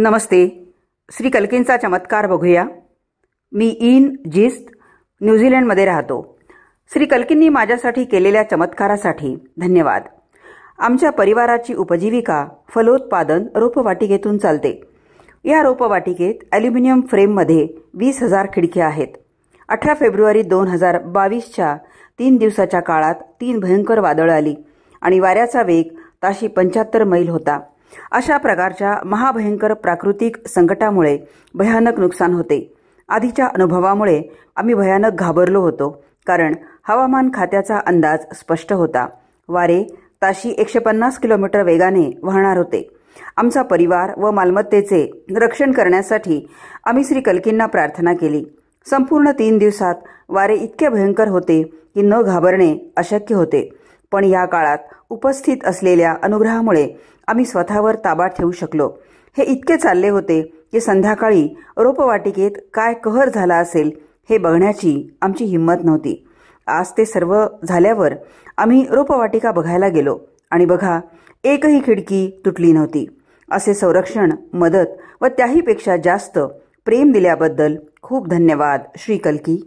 नमस्ते श्री कल्किंचा चमत्कार बघूया मी इन जिस्त न्यूझीलंडमध्ये राहतो श्री कल्किंनी माझ्यासाठी केलेल्या चमत्कारासाठी धन्यवाद आमच्या परिवाराची उपजीविका फलोत्पादन रोपवाटिकेतून चालते या रोपवाटिकेत ॲल्युमिनियम फ्रेममध्ये वीस हजार खिडक्या आहेत अठरा फेब्रुवारी दोन हजार बावीसच्या तीन दिवसाच्या काळात तीन भयंकर वादळ आली आणि वाऱ्याचा वेग ताशी पंच्याहत्तर मैल होता अशा प्रकारच्या महाभयंकर प्राकृतिक संकटामुळे भयानक नुकसान होते आधीच्या अनुभवामुळे आम्ही भयानक घाबरलो होतो कारण हवामान खात्याचा अंदाज स्पष्ट होता वारे ताशी एकशे पन्नास किलोमीटर वेगाने वाहणार होते आमचा परिवार व मालमत्तेचे रक्षण करण्यासाठी आम्ही श्री कलकींना प्रार्थना केली संपूर्ण तीन दिवसात वारे इतके भयंकर होते की न घाबरणे अशक्य होते पण या काळात उपस्थित असलेल्या अनुग्रहामुळे आम्ही स्वतःवर ताबा ठेवू शकलो हे इतके चालले होते की संध्याकाळी रोपवाटिकेत काय कहर झाला असेल हे बघण्याची आमची हिंमत नव्हती आज ते सर्व झाल्यावर आम्ही रोपवाटिका बघायला गेलो आणि बघा एकही खिडकी तुटली नव्हती असे संरक्षण मदत व त्याहीपेक्षा जास्त प्रेम दिल्याबद्दल खूप धन्यवाद श्री कलकी